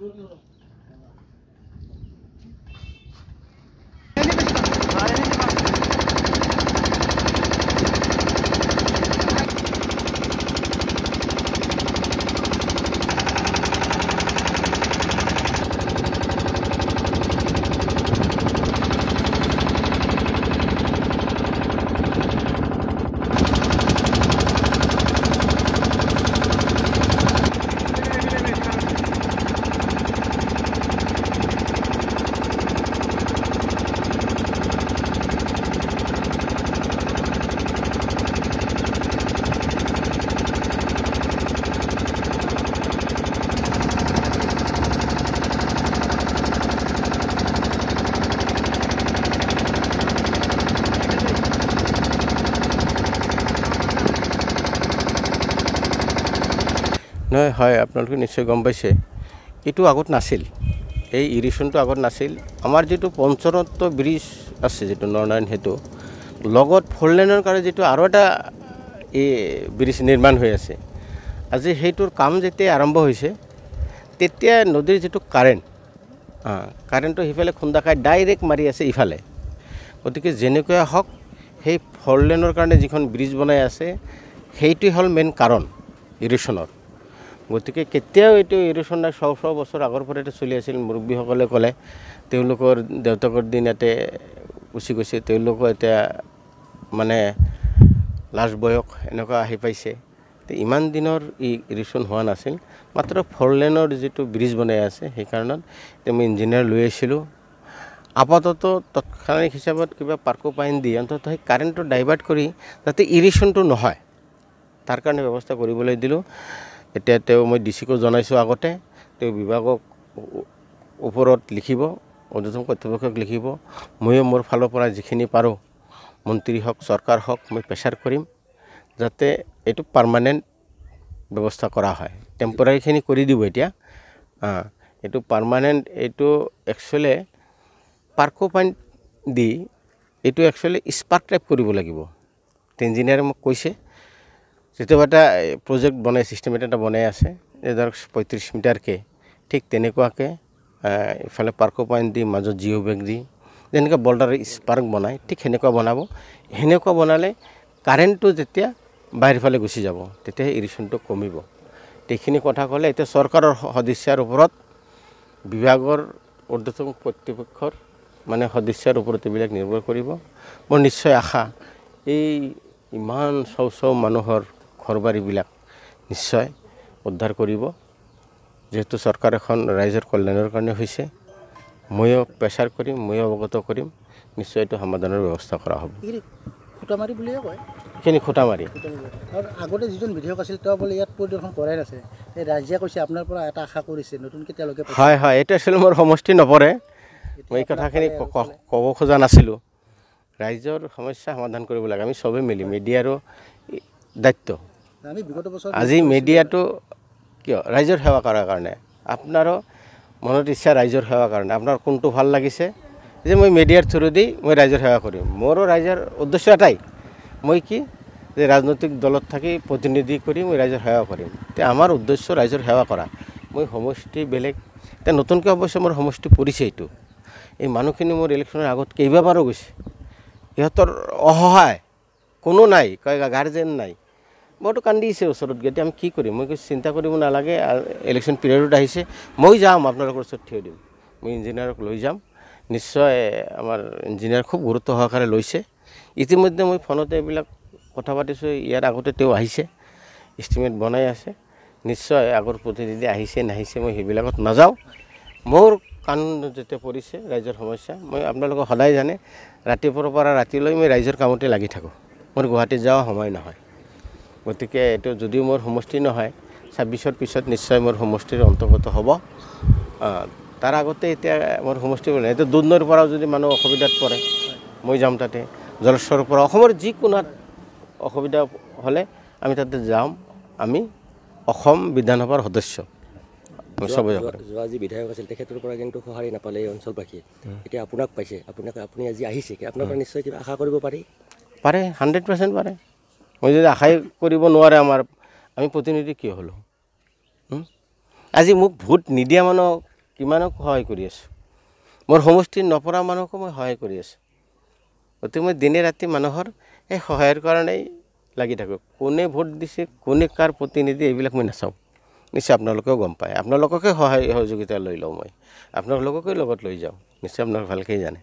Bruno. নহয় হয় আপোনালোকে নিশ্চয় গম পাইছে এইটো আগত নাছিল এই ইৰিগেশ্যনটো আগত নাছিল আমাৰ যিটো পঞ্চৰত্ব ব্ৰিজ আছে যিটো নৰনাৰায়ণ সেতু লগত ফ'ৰ লেনৰ কাৰণে যিটো আৰু এটা এই ব্ৰিজ নিৰ্মাণ হৈ আছে আজি সেইটোৰ কাম যেতিয়া আৰম্ভ হৈছে তেতিয়া নদীৰ যিটো কাৰেণ্ট কাৰেণ্টটো সিফালে খুন্দা খাই ডাইৰেক্ট মাৰি আছে ইফালে গতিকে যেনেকুৱা হওক সেই ফ'ৰ লেনৰ কাৰণে যিখন ব্ৰিজ বনাই আছে সেইটোৱে হ'ল মেইন কাৰণ ইৰিগেশ্যনৰ গতিকে কেতিয়াও এইটো ইৰেশ্যন নাই ছশ বছৰ আগৰ পৰা এটা চলি আছিল মুৰব্বীসকলে ক'লে তেওঁলোকৰ দেউতাকৰ দিন ইয়াতে গুচি গৈছে তেওঁলোকো এতিয়া মানে লাজ বয়স এনেকুৱা আহি পাইছে ইমান দিনৰ ই ইৰেশ্যন হোৱা নাছিল মাত্ৰ ফ'ৰ লেনৰ যিটো ব্ৰিজ বনাই আছে সেইকাৰণত এতিয়া মই ইঞ্জিনিয়াৰ লৈ আহিছিলোঁ আপাতত তৎক্ষণিক হিচাপত কিবা পাৰ্কো পাইন দি অন্তত সেই কাৰেণ্টটো ডাইভাৰ্ট কৰি যাতে ইৰেশ্যনটো নহয় তাৰ কাৰণে ব্যৱস্থা কৰিবলৈ দিলোঁ এতিয়া তেওঁ মই ডি চিকো জনাইছোঁ আগতে তেওঁ বিভাগক ওপৰত লিখিব অনুষ্ঠান কৰ্তৃপক্ষক লিখিব ময়ো মোৰ ফালৰ পৰা যিখিনি পাৰোঁ মন্ত্ৰী হওক চৰকাৰ হওক মই প্ৰেচাৰ কৰিম যাতে এইটো পাৰ্মানেণ্ট ব্যৱস্থা কৰা হয় টেম্পৰাৰীখিনি কৰি দিব এতিয়া অঁ এইটো পাৰ্মানেণ্ট এইটো একচুৱেলি পাৰ্কো পইণ্ট দি এইটো একচুৱেলি স্পাৰ্ক টাইপ কৰিব লাগিব ইঞ্জিনিয়াৰে মোক কৈছে যিটো এটা প্ৰজেক্ট বনাই ছিষ্টেম এটা বনাই আছে যে ধৰক পঁয়ত্ৰিছ মিটাৰকৈ ঠিক তেনেকুৱাকৈ ইফালে পাৰ্কো পইণ্ট দি মাজত জিঅ' বেগ দি যেনেকৈ বল্ডাৰ স্পাৰ্ক বনাই ঠিক সেনেকুৱা বনাব সেনেকুৱা বনালে কাৰেণ্টটো যেতিয়া বাহিৰ ফালে গুচি যাব তেতিয়াহে ইৰিগেশ্যনটো কমিব এইখিনি কথা ক'লে এতিয়া চৰকাৰৰ সদস্যাৰ ওপৰত বিভাগৰ উৰ্ধতম কৰ্তৃপক্ষৰ মানে সদস্যাৰ ওপৰত এইবিলাক নিৰ্ভৰ কৰিব মোৰ নিশ্চয় আশা এই ইমান চৌ চৌ মানুহৰ ঘৰ বাৰীবিলাক নিশ্চয় উদ্ধাৰ কৰিব যিহেতু চৰকাৰ এখন ৰাইজৰ কল্যাণৰ কাৰণে হৈছে ময়ো প্ৰেচাৰ কৰিম ময়ো অৱগত কৰিম নিশ্চয় এইটো সমাধানৰ ব্যৱস্থা কৰা হ'ব খুটামাৰি বুলিয়ে আগতে যিজন বিধায়ক আছিল তেওঁ বোলে ইয়াত পৰিদৰ্শন কৰাই তেওঁলোকে হয় হয় এইটো আছিল মোৰ সমষ্টি নপৰে মই এই কথাখিনি ক'ব খোজা নাছিলোঁ ৰাইজৰ সমস্যা সমাধান কৰিব লাগে আমি চবেই মিলি মিডিয়াৰো দায়িত্ব আজি মিডিয়াটো কিয় ৰাইজৰ সেৱা কৰাৰ কাৰণে আপোনাৰো মনত ইচ্ছা ৰাইজৰ সেৱাৰ কাৰণে আপোনাৰ কোনটো ভাল লাগিছে যে মই মিডিয়াৰ থ্ৰুদি মই ৰাইজৰ সেৱা কৰিম মোৰো ৰাইজৰ উদ্দেশ্য এটাই মই কি যে ৰাজনৈতিক দলত থাকি প্ৰতিনিধি কৰি মই ৰাইজৰ সেৱা কৰিম তে আমাৰ উদ্দেশ্য ৰাইজৰ সেৱা কৰা মই সমষ্টি বেলেগ এতিয়া নতুনকৈ অৱশ্যে মোৰ সমষ্টি পৰিছে এইটো এই মানুহখিনি মোৰ ইলেকশ্যনৰ আগত কেইবাবাৰো গৈছে সিহঁতৰ অসহায় কোনো নাই গাৰ্জেন নাই মইতো কান্দিছে ওচৰত গৈ আমি কি কৰিম মই কৈছোঁ চিন্তা কৰিব নালাগে ইলেকশ্যন পিৰিয়ডত আহিছে মই যাম আপোনালোকৰ ওচৰত থিয় দিম মই ইঞ্জিনিয়াৰক লৈ যাম নিশ্চয় আমাৰ ইঞ্জিনিয়াৰ খুব গুৰুত্ব সহকাৰে লৈছে ইতিমধ্যে মই ফোনতে এইবিলাক কথা পাতিছোঁ ইয়াৰ আগতে তেওঁ আহিছে ইষ্টিমেট বনাই আছে নিশ্চয় আগৰ প্ৰতিনিধি আহিছে নাহিছে মই সেইবিলাকত নাযাওঁ মোৰ কানুন যেতিয়া পৰিছে ৰাইজৰ সমস্যা মই আপোনালোকে সদায় জানে ৰাতিপুৱাৰ পৰা ৰাতিলৈ মই ৰাইজৰ কামতে লাগি থাকোঁ মোৰ গুৱাহাটীত যোৱা সময় নহয় গতিকে এইটো যদিও মোৰ সমষ্টি নহয় ছাব্বিছৰ পিছত নিশ্চয় মোৰ সমষ্টিৰ অন্তৰ্গত হ'ব তাৰ আগতে এতিয়া মোৰ সমষ্টি বনাই এতিয়া দুধনৈৰ পৰাও যদি মানুহ অসুবিধাত পৰে মই যাম তাতে জলেশ্বৰৰ পৰা অসমৰ যিকোনাত অসুবিধা হ'লে আমি তাতে যাম আমি অসম বিধানসভাৰ সদস্য যোৱা যি বিধায়ক আছিল তেখেতৰ পৰা কিন্তু সঁহাৰি নাপালে এই অঞ্চলবাসীয়ে এতিয়া আপোনাক পাইছে আপোনাক আপুনি আজি আহিছে আপোনাৰ পৰা নিশ্চয় কিবা আশা কৰিব পাৰি পাৰে হাণ্ড্ৰেড পাৰ্চেণ্ট পাৰে মই যদি আশাই কৰিব নোৱাৰে আমাৰ আমি প্ৰতিনিধি কিয় হ'লোঁ আজি মোক ভোট নিদিয়া মানুহক কিমানক সহায় কৰি আছোঁ মোৰ সমষ্টিত নপৰা মানুহকো মই সহায় কৰি আছোঁ গতিকে মই দিনে ৰাতি মানুহৰ এই সহায়ৰ কাৰণেই লাগি থাকোঁ কোনে ভোট দিছে কোনে কাৰ প্ৰতিনিধি এইবিলাক মই নাচাওঁ নিশ্চয় আপোনালোকেও গম পায় আপোনালোককে সহায় সহযোগিতা লৈ লওঁ মই আপোনালোককে লগত লৈ যাওঁ নিশ্চয় আপোনালোকে ভালকেই জানে